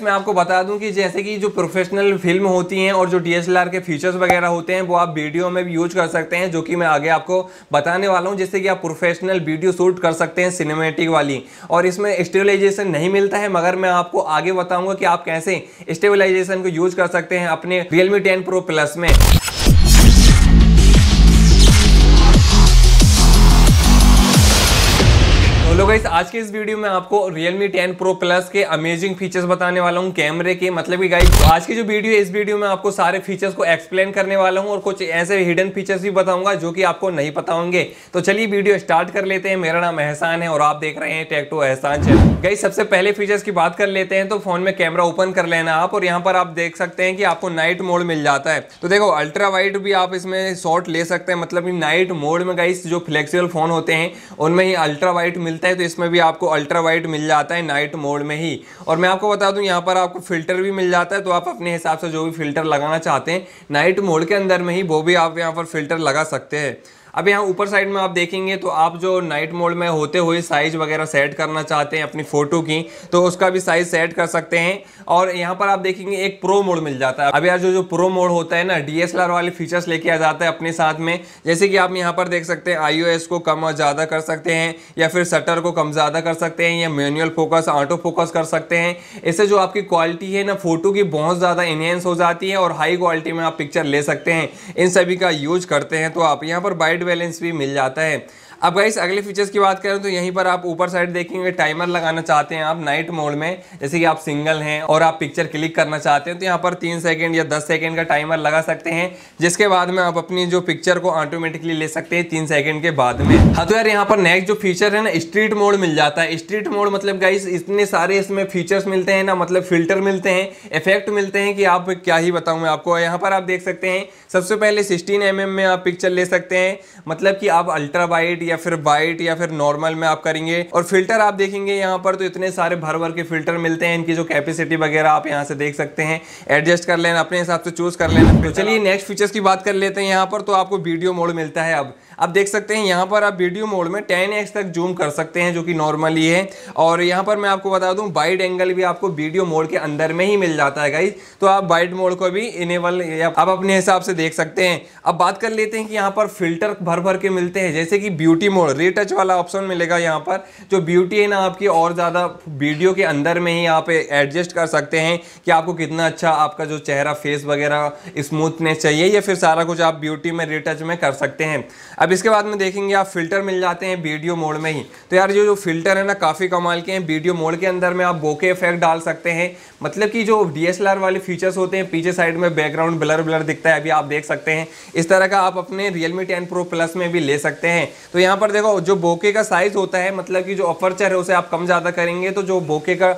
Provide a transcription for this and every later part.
guys मैं आपको बता दूं कि जैसे कि जो प्रोफेशनल फिल्म होती हैं और जो डीएसएलआर के फीचर्स वगैरह होते हैं वो आप वीडियो में भी यूज कर सकते हैं जो कि मैं आगे आपको बताने वाला हूं जैसे कि आप प्रोफेशनल वीडियो शूट कर सकते हैं सिनेमेटिक वाली और इसमें स्टेबलाइजेशन नहीं मिलता है मगर मैं आपको आगे बताऊंगा कि आप कैसे स्टेबलाइजेशन को यूज कर सकते हैं अपने रियलमी टेन प्रो प्लस में गाइस आज के इस वीडियो में आपको Realme 10 Pro Plus के अमेजिंग फीचर्स बताने वाला हूँ कैमरे के मतलब कि गाइस आज की जो वीडियो है इस वीडियो में आपको सारे फीचर्स को एक्सप्लेन करने वाला हूँ और कुछ ऐसे हिडन फीचर्स भी बताऊंगा जो कि आपको नहीं पता होंगे तो चलिए वीडियो स्टार्ट कर लेते हैं मेरा नाम एहसान है और आप देख रहे हैं टेक टू एहसान चैनल गई सबसे पहले फीचर्स की बात कर लेते हैं तो फोन में कैमरा ओपन कर लेना आप और यहाँ पर आप देख सकते हैं कि आपको नाइट मोड मिल जाता है तो देखो अल्ट्रा वाइट भी आप इसमें शॉर्ट ले सकते हैं मतलब नाइट मोड में गाइस जो फ्लेक्सीबल फोन होते हैं उनमें ही अल्ट्रा वाइट मिलता है तो इसमें भी आपको अल्ट्रा वाइट मिल जाता है नाइट मोड में ही और मैं आपको बता दूं यहाँ पर आपको फिल्टर भी मिल जाता है तो आप अपने हिसाब से जो भी फिल्टर लगाना चाहते हैं नाइट मोड के अंदर में ही वो भी आप यहाँ पर फिल्टर लगा सकते हैं अब यहाँ ऊपर साइड में आप देखेंगे तो आप जो नाइट मोड में होते हुए साइज वगैरह सेट करना चाहते हैं अपनी फ़ोटो की तो उसका भी साइज सेट कर सकते हैं और यहाँ पर आप देखेंगे एक प्रो मोड मिल जाता है अब यार जो जो प्रो मोड होता है ना डी वाले फीचर्स लेके आ जाता है अपने साथ में जैसे कि आप यहाँ पर देख सकते हैं आई को कम और ज़्यादा कर सकते हैं या फिर सटर को कम ज़्यादा कर सकते हैं या मैनुअल फोकस ऑटो फोकस कर सकते हैं इससे जो आपकी क्वालिटी है ना फ़ोटो की बहुत ज़्यादा इनहेंस हो जाती है और हाई क्वालिटी में आप पिक्चर ले सकते हैं इन सभी का यूज करते हैं तो आप यहाँ पर बाइट बैलेंस भी मिल जाता है अब गाइस अगले फीचर्स की बात करें तो यहीं पर आप ऊपर साइड देखेंगे टाइमर लगाना चाहते हैं आप नाइट मोड में जैसे कि आप सिंगल हैं और आप पिक्चर क्लिक करना चाहते हैं तो यहाँ पर तीन सेकेंड या दस सेकेंड का टाइमर लगा सकते हैं जिसके बाद में आप अपनी जो पिक्चर को ऑटोमेटिकली ले सकते हैं तीन सेकेंड के बाद में हाँ तो यार यहाँ पर नेक्स्ट जो फीचर है ना स्ट्रीट मोड मिल जाता है स्ट्रीट मोड मतलब गाइस इतने सारे इसमें फीचर्स मिलते हैं ना मतलब फिल्टर मिलते हैं इफेक्ट मिलते हैं कि आप क्या ही बताऊँ मैं आपको यहाँ पर आप देख सकते हैं सबसे पहले सिक्सटीन एम में आप पिक्चर ले सकते हैं मतलब कि आप अल्ट्रा वाइट या फिर वाइट या फिर नॉर्मल में आप करेंगे और फिल्टर आप देखेंगे यहाँ पर तो इतने सारे भर भर के फिल्टर मिलते हैं इनकी जो कैपेसिटी वगैरह आप यहाँ से देख सकते हैं एडजस्ट कर लेना अपने हिसाब से चूज कर लेना चलिए नेक्स्ट फीचर्स की बात कर लेते हैं यहाँ पर तो आपको वीडियो मोड मिलता है अब आप देख सकते हैं यहाँ पर आप वीडियो मोड में टेन एक्स तक जूम कर सकते हैं जो कि नॉर्मली है और यहाँ पर मैं आपको बता दूँ वाइड एंगल भी आपको वीडियो मोड के अंदर में ही मिल जाता है गाइज तो आप वाइड मोड को भी इनेबल आप अपने हिसाब से देख सकते हैं अब बात कर लेते हैं कि यहाँ पर फिल्टर भर भर के मिलते हैं जैसे कि ब्यूटी मोड रीटच वाला ऑप्शन मिलेगा यहाँ पर जो ब्यूटी है ना आपकी और ज़्यादा वीडियो के अंदर में ही आप एडजस्ट कर सकते हैं कि आपको कितना अच्छा आपका जो चेहरा फेस वगैरह स्मूथनेस चाहिए या फिर सारा कुछ आप ब्यूटी में रीटच में कर सकते हैं अब अब इसके बाद में देखेंगे आप फिल्टर मिल जाते हैं वीडियो मोड में ही तो यार जो जो फिल्टर है ना काफ़ी कमाल के हैं वीडियो मोड के अंदर में आप बोके इफेक्ट डाल सकते हैं मतलब कि जो डी वाले फीचर्स होते हैं पीछे साइड में बैकग्राउंड ब्लर ब्लर दिखता है अभी आप देख सकते हैं इस तरह का आप अपने रियलमी टेन प्रो प्लस में भी ले सकते हैं तो यहाँ पर देखो जो बोके का साइज होता है मतलब कि जो अपर्चर है उसे आप कम ज़्यादा करेंगे तो जो बोके का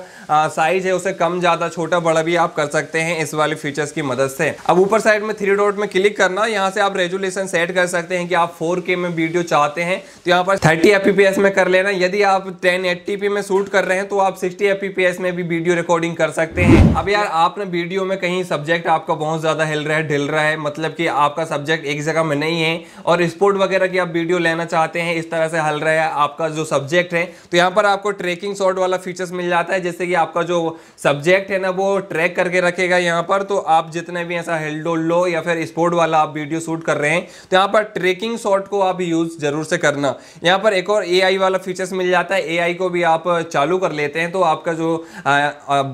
साइज है उसे कम ज़्यादा छोटा बड़ा भी आप कर सकते हैं इस वाले फीचर्स की मदद से अब ऊपर साइड में थ्री डॉट में क्लिक करना यहाँ से आप रेजुलेशन सेट कर सकते हैं कि आप फोर के में वीडियो चाहते हैं तो यहाँ पर 30 एफ में कर लेना यदि आप 1080p में शूट कर रहे हैं तो आप 60 एफ में भी वीडियो रिकॉर्डिंग कर सकते हैं अब यार आपने वीडियो में कहीं सब्जेक्ट आपका बहुत ज़्यादा हिल रहा है ढिल रहा है मतलब कि आपका सब्जेक्ट एक जगह में नहीं है और स्पोर्ट वगैरह की आप वीडियो लेना चाहते हैं इस तरह से हल रहा है आपका जो सब्जेक्ट है तो यहाँ पर आपको ट्रेकिंग शॉर्ट वाला फीचर्स मिल जाता है जैसे कि आपका जो सब्जेक्ट है ना वो ट्रैक करके रखेगा यहाँ पर तो आप जितने भी ऐसा हिल डोल लो या फिर स्पोर्ट वाला आप वीडियो शूट कर रहे हैं तो यहाँ पर ट्रैकिंग शॉट को आप यूज़ ज़रूर से करना यहाँ पर एक और एआई वाला फीचर्स मिल जाता है एआई को भी आप चालू कर लेते हैं तो आपका जो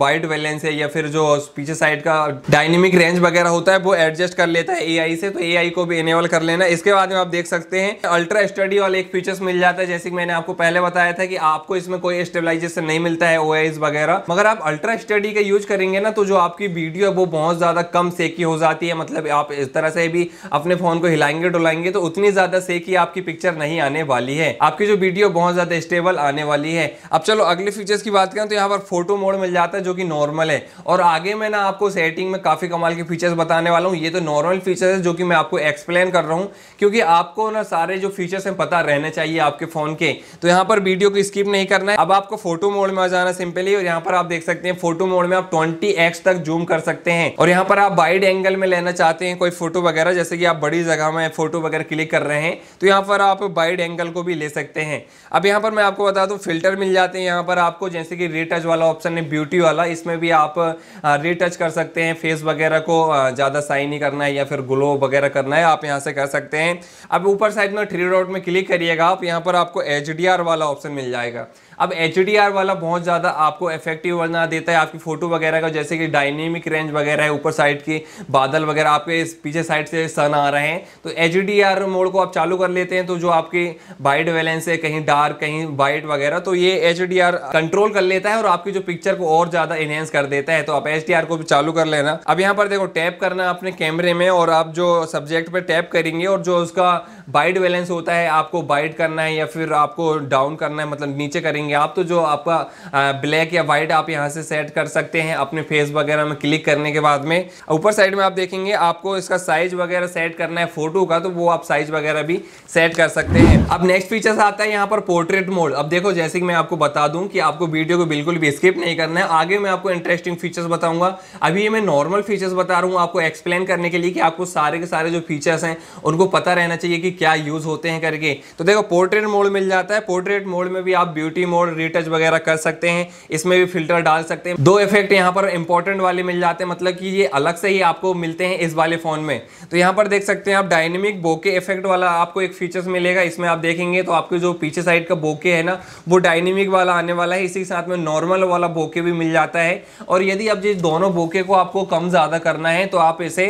बाइट बैलेंस है या फिर जो पीछे साइड का डायनेमिक रेंज वगैरह होता है वो एडजस्ट कर लेता है एआई से तो एआई को भी इनेबल कर लेना इसके बाद में आप देख सकते हैं अल्ट्रा स्टडी वाला एक फीचर्स मिल जाता है जैसे कि मैंने आपको पहले बताया था कि आपको इसमें कोई स्टेबिलाईजेशन नहीं मिलता है ओ वगैरह मगर आप अल्ट्रा स्टडी का यूज करेंगे ना तो जो आपकी वीडियो है वो बहुत ज़्यादा कम सेकी हो जाती है मतलब आप इस तरह से भी अपने फ़ोन को हिलाएंगे डुलाएंगे तो उतनी ज़्यादा से कि आपकी पिक्चर नहीं आने वाली है आपकी जो वीडियो बहुत ज्यादा स्टेबल आने वाली है अब चलो अगले फीचर्स की बात करें तो यहाँ पर फोटो मोड मिल जाता है जो कि नॉर्मल है और आगे मैं ना आपको सेटिंग में काफी कमाल के फीचर्स बताने वाला हूँ ये तो नॉर्मल फीचर्स है जो कि मैं आपको एक्सप्लेन कर रहा हूँ क्योंकि आपको ना सारे जो फीचर्स हैं पता रहने चाहिए आपके फोन के तो यहाँ पर वीडियो को स्किप नहीं करना है अब आपको फोटो मोड में आ जाना सिंपली और यहाँ पर आप देख सकते हैं फोटो मोड में आप ट्वेंटी तक जूम कर सकते हैं और यहाँ पर आप वाइड एंगल में लेना चाहते हैं कोई फोटो वगैरह जैसे कि आप बड़ी जगह में फोटो वगैरह क्लिक कर रहे हैं हैं तो यहाँ पर आप वाइड एंगल को भी ले सकते हैं अब यहाँ पर मैं आपको बता दूँ फिल्टर मिल जाते हैं यहाँ पर आपको जैसे कि रेटच वाला ऑप्शन है ब्यूटी वाला इसमें भी आप रेटच कर सकते हैं फेस वगैरह को ज़्यादा साइन ही करना है या फिर ग्लो वगैरह करना है आप यहाँ से कर सकते हैं अब ऊपर साइड में थ्री डॉट में क्लिक करिएगा आप यहाँ पर आपको एच वाला ऑप्शन मिल जाएगा अब एच वाला बहुत ज़्यादा आपको इफेक्टिव बना देता है आपकी फ़ोटो वगैरह का जैसे कि डायनेमिक रेंज वगैरह है ऊपर साइड की बादल वगैरह आपके इस पीछे साइड से सन आ रहे हैं तो एच मोड को आप चालू कर लेते हैं तो जो आपकी वाइट बैलेंस है कहीं डार्क कहीं वाइट वगैरह तो ये एच कंट्रोल कर लेता है और आपकी जो पिक्चर को और ज़्यादा एनहेंस कर देता है तो आप एच को भी चालू कर लेना अब यहाँ पर देखो टैप करना अपने कैमरे में और आप जो सब्जेक्ट पर टैप करेंगे और जो उसका वाइट बैलेंस होता है आपको वाइट करना है या फिर आपको डाउन करना है मतलब नीचे करेंगे करेंगे आप तो जो आपका ब्लैक या वाइट आप यहाँ से सेट कर सकते हैं अपने फेस वगैरह में क्लिक करने के बाद में ऊपर साइड में आप देखेंगे आपको इसका साइज वगैरह सेट करना है फोटो का तो वो आप साइज वगैरह भी सेट कर सकते हैं अब नेक्स्ट फीचर्स आता है यहाँ पर पोर्ट्रेट मोड अब देखो जैसे कि मैं आपको बता दूं कि आपको वीडियो को बिल्कुल भी स्किप नहीं करना है आगे मैं आपको इंटरेस्टिंग फीचर्स बताऊंगा अभी ये मैं नॉर्मल फीचर्स बता रहा हूँ आपको एक्सप्लेन करने के लिए कि आपको सारे के सारे जो फीचर्स हैं उनको पता रहना चाहिए कि क्या यूज़ होते हैं करके तो देखो पोर्ट्रेट मोड मिल जाता है पोर्ट्रेट मोड में भी आप ब्यूटी मोड रिटच वगैरह कर सकते हैं इसमें भी फिल्टर डाल सकते हैं दो इफेक्ट यहाँ पर इंपॉर्टेंट वाले मिल जाते हैं मतलब कि ये अलग से ही आपको मिलते हैं इस वाले फ़ोन में तो यहाँ पर देख सकते हैं आप डायनेमिक बोके इफेक्ट वाला आपको एक फीचर्स मिलेगा इसमें आप देखेंगे तो आपके जो पीछे साइड का बोके है ना वो डायनेमिक वाला आने वाला है इसी के साथ में नॉर्मल वाला बोके भी मिल जाता है और यदि आप जिस दोनों बोके को आपको कम ज़्यादा करना है तो आप इसे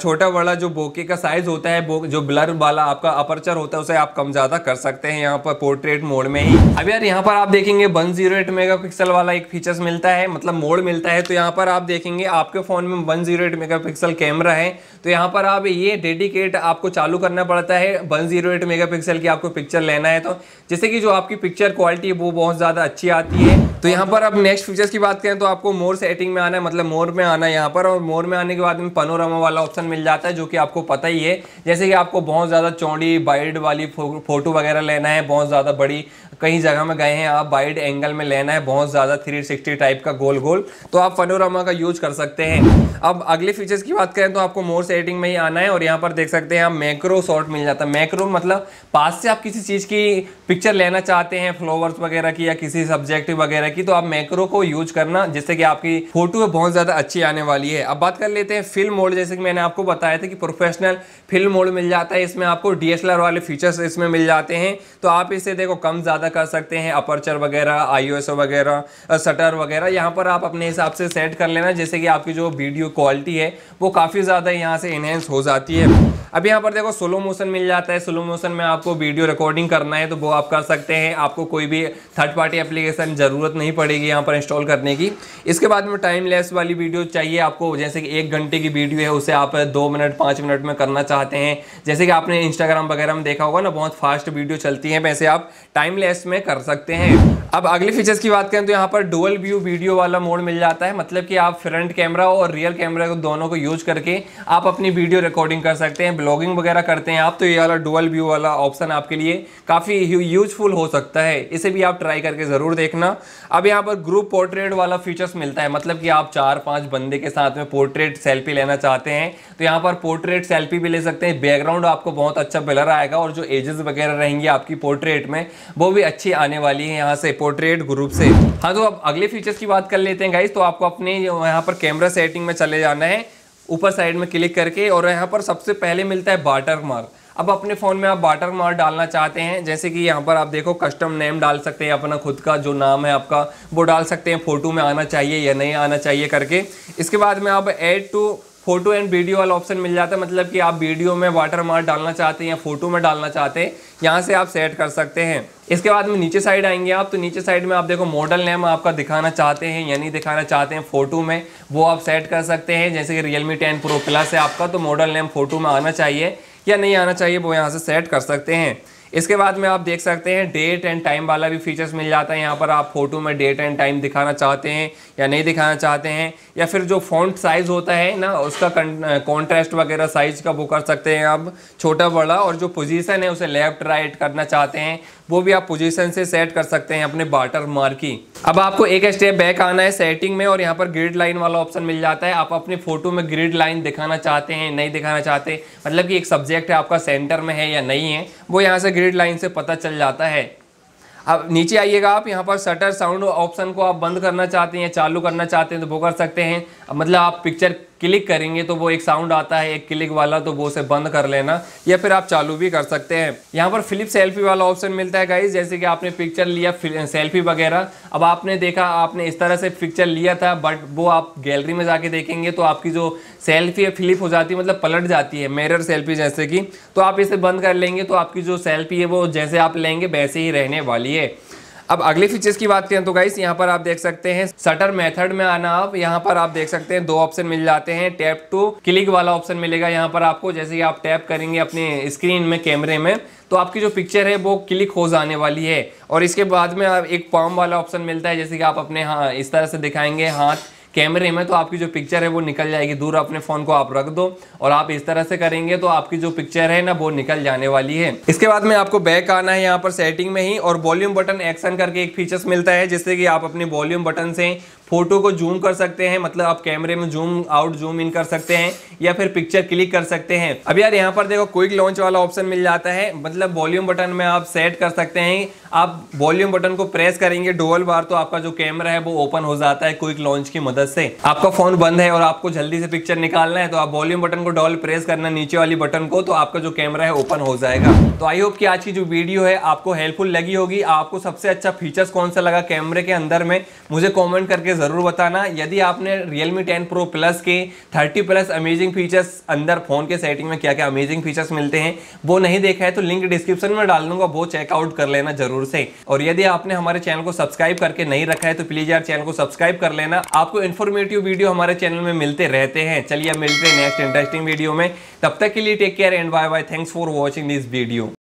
छोटा बड़ा जो बोके का साइज होता है जो ब्लर वाला आपका अपर्चर होता है उसे आप कम ज़्यादा कर सकते हैं यहाँ पर पोर्ट्रेट मोड में ही अब यार यहाँ पर आप देखेंगे 108 मेगापिक्सल वाला एक फीचर्स मिलता है मतलब मोड मिलता है तो यहाँ पर आप देखेंगे आपके फ़ोन में 108 मेगापिक्सल कैमरा है तो यहाँ पर आप ये डेडिकेट आपको चालू करना पड़ता है 108 मेगापिक्सल की आपको पिक्चर लेना है तो जैसे कि जो आपकी पिक्चर क्वालिटी है वो बहुत ज़्यादा अच्छी आती है तो यहाँ पर आप नेक्स्ट फीचर्स की बात करें तो आपको मोर सेटिंग में आना है मतलब मोर में आना है यहाँ पर और मोर में आने के बाद में पनोरमा वाला ऑप्शन मिल जाता है जो कि आपको पता ही है जैसे कि आपको बहुत ज़्यादा चौड़ी बाइड वाली फोटो वगैरह लेना है बहुत ज़्यादा बड़ी कई जगह में गए हैं आप आप वाइड एंगल में लेना है बहुत ज़्यादा 360 टाइप का गोल गोल तो आप फनोरामा का यूज कर सकते हैं अब अगले फीचर्स की बात करें तो आपको मोर सेटिंग में ही आना है और यहाँ पर देख सकते हैं आप मैक्रो शॉट मिल जाता है मैक्रो मतलब पास से आप किसी चीज़ की पिक्चर लेना चाहते हैं फ्लोवर्स वगैरह की या किसी सब्जेक्ट वगैरह की तो आप मैक्रो को यूज करना जिससे कि आपकी फोटो बहुत ज़्यादा अच्छी आने वाली है अब बात कर लेते हैं फिल्म मोड जैसे कि मैंने आपको बताया था कि प्रोफेशनल फिल्म मोड मिल जाता है इसमें आपको डी वाले फीचर्स इसमें मिल जाते हैं तो आप इसे देखो कम ज़्यादा कर सकते हैं अपर स्ट्रक्चर वगैरह आई वगैरह सटर वगैरह यहाँ पर आप अपने हिसाब से सेट कर लेना जैसे कि आपकी जो वीडियो क्वालिटी है वो काफ़ी ज़्यादा यहाँ से इनहेंस हो जाती है अब यहाँ पर देखो स्लो मोशन मिल जाता है स्लो मोशन में आपको वीडियो रिकॉर्डिंग करना है तो वो आप कर सकते हैं आपको कोई भी थर्ड पार्टी एप्लीकेशन ज़रूरत नहीं पड़ेगी यहाँ पर इंस्टॉल करने की इसके बाद में टाइम लेस वाली वीडियो चाहिए आपको जैसे कि एक घंटे की वीडियो है उसे आप दो मिनट पाँच मिनट में करना चाहते हैं जैसे कि आपने इंस्टाग्राम वगैरह में देखा होगा ना बहुत फास्ट वीडियो चलती हैं वैसे आप टाइम में कर सकते हैं अब अगले फीचर्स की बात करें तो यहाँ पर डुअल व्यू वीडियो वाला मोड मिल जाता है मतलब कि आप फ्रंट कैमरा और रियल कैमरा को दोनों को यूज करके आप अपनी वीडियो रिकॉर्डिंग कर सकते हैं ब्लॉगिंग वगैरह करते हैं आप तो ये वाला डुअल व्यू वाला ऑप्शन आपके लिए काफ़ी यूजफुल हो सकता है इसे भी आप ट्राई करके ज़रूर देखना अब यहाँ पर ग्रुप पोर्ट्रेट वाला फीचर्स मिलता है मतलब कि आप चार पाँच बंदे के साथ में पोर्ट्रेट सेल्फी लेना चाहते हैं तो यहाँ पर पोर्ट्रेट सेल्फी भी ले सकते हैं बैकग्राउंड आपको बहुत अच्छा बिलर आएगा और जो एजेस वगैरह रहेंगी आपकी पोर्ट्रेट में वो भी अच्छी आने वाली है यहाँ से पोर्ट्रेट ग्रुप से हाँ तो अब अगले फीचर्स की बात कर लेते हैं गाइज तो आपको अपने यहाँ पर कैमरा सेटिंग में चले जाना है ऊपर साइड में क्लिक करके और यहाँ पर सबसे पहले मिलता है बाटर मार्क अब अपने फ़ोन में आप वाटर मार्क डालना चाहते हैं जैसे कि यहाँ पर आप देखो कस्टम नेम डाल सकते हैं अपना खुद का जो नाम है आपका वो डाल सकते हैं फ़ोटो में आना चाहिए या नहीं आना चाहिए करके इसके बाद में आप add to photo and video वाला ऑप्शन मिल जाता है मतलब कि आप वीडियो में वाटर मार्क डालना चाहते हैं या फोटो में डालना चाहते हैं यहाँ से आप सेट कर सकते हैं इसके बाद में नीचे साइड आएंगे आप तो नीचे साइड में आप देखो मॉडल नेम आपका दिखाना चाहते हैं या नहीं दिखाना चाहते हैं फोटो में वो आप सेट कर सकते हैं जैसे कि Realme ten pro plus है आपका तो मॉडल नेम फोटो में आना चाहिए या नहीं आना चाहिए वो यहाँ से सेट कर सकते हैं इसके बाद में आप देख सकते हैं डेट एंड टाइम वाला भी फीचर्स मिल जाता है यहाँ पर आप फोटो में डेट एंड टाइम दिखाना चाहते हैं या नहीं दिखाना चाहते हैं या फिर जो फॉन्ट साइज़ होता है ना उसका कॉन्ट्रास्ट वगैरह साइज़ का वो कर सकते हैं आप छोटा बड़ा और जो पोजीशन है उसे लेफ़्ट राइट करना चाहते हैं वो भी आप पोजीशन से सेट कर सकते हैं अपने बाटर मार्की अब आपको एक स्टेप बैक आना है सेटिंग में और यहाँ पर ग्रिड लाइन वाला ऑप्शन मिल जाता है आप अपने फोटो में ग्रिड लाइन दिखाना चाहते हैं नहीं दिखाना चाहते मतलब कि एक सब्जेक्ट है आपका सेंटर में है या नहीं है वो यहाँ से ग्रिड लाइन से पता चल जाता है अब नीचे आइएगा आप यहाँ पर शटर साउंड ऑप्शन को आप बंद करना चाहते हैं चालू करना चाहते हैं तो वो कर सकते हैं मतलब आप पिक्चर क्लिक करेंगे तो वो एक साउंड आता है एक क्लिक वाला तो वो उसे बंद कर लेना या फिर आप चालू भी कर सकते हैं यहाँ पर फ्लिप सेल्फी वाला ऑप्शन मिलता है गाइज जैसे कि आपने पिक्चर लिया सेल्फी वगैरह अब आपने देखा आपने इस तरह से पिक्चर लिया था बट वो आप गैलरी में जाके देखेंगे तो आपकी जो सेल्फी है फ्लिप हो जाती है मतलब पलट जाती है मेरर सेल्फी जैसे कि तो आप इसे बंद कर लेंगे तो आपकी जो सेल्फी है वो जैसे आप लेंगे वैसे ही रहने वाली है अब अगले फीचर्स की बात करें तो गाइस यहाँ पर आप देख सकते हैं सटर मेथड में आना आप यहाँ पर आप देख सकते हैं दो ऑप्शन मिल जाते हैं टैप टू क्लिक वाला ऑप्शन मिलेगा यहाँ पर आपको जैसे कि आप टैप करेंगे अपने स्क्रीन में कैमरे में तो आपकी जो पिक्चर है वो क्लिक हो जाने वाली है और इसके बाद में एक पॉम वाला ऑप्शन मिलता है जैसे कि आप अपने हाँ इस तरह से दिखाएंगे हाथ कैमरे में तो आपकी जो पिक्चर है वो निकल जाएगी दूर अपने फ़ोन को आप रख दो और आप इस तरह से करेंगे तो आपकी जो पिक्चर है ना वो निकल जाने वाली है इसके बाद में आपको बैक आना है यहाँ पर सेटिंग में ही और वॉल्यूम बटन एक्शन करके एक फीचर्स मिलता है जिससे कि आप अपने वॉल्यूम बटन से फोटो को जूम कर सकते हैं मतलब आप कैमरे में जूम आउट जूम इन कर सकते हैं या फिर पिक्चर क्लिक कर सकते हैं अब यार यहाँ पर देखो क्विक लॉन्च वाला ऑप्शन मिल जाता है मतलब वॉल्यूम बटन में आप सेट कर सकते हैं आप वॉल्यूम बटन को प्रेस करेंगे डोबल बार तो आपका जो कैमरा है वो ओपन हो जाता है क्विक लॉन्च की मदद से आपका फोन बंद है और आपको जल्दी से पिक्चर निकालना है तो आप वॉल्यूम बटन को डोवल प्रेस करना नीचे वाली बटन को तो आपका जो कैमरा है ओपन हो जाएगा तो आई होप की आज की जो वीडियो है आपको हेल्पफुल लगी होगी आपको सबसे अच्छा फीचर कौन सा लगा कैमरे के अंदर में मुझे कॉमेंट करके ज़रूर बताना यदि आपने Realme 10 Pro Plus के 30 प्लस अमेजिंग फीचर्स अंदर फ़ोन के सेटिंग में क्या क्या अमेजिंग फीचर्स मिलते हैं वो नहीं देखा है तो लिंक डिस्क्रिप्शन में डाल दूंगा वो चेकआउट कर लेना जरूर से और यदि आपने हमारे चैनल को सब्सक्राइब करके नहीं रखा है तो प्लीज़ यार चैनल को सब्सक्राइब कर लेना आपको इन्फॉर्मेटिव वीडियो हमारे चैनल में मिलते रहते हैं चलिए मिलते हैं नेक्स्ट इंटरेस्टिंग वीडियो में तब तक के लिए take care and bye bye thanks for watching this video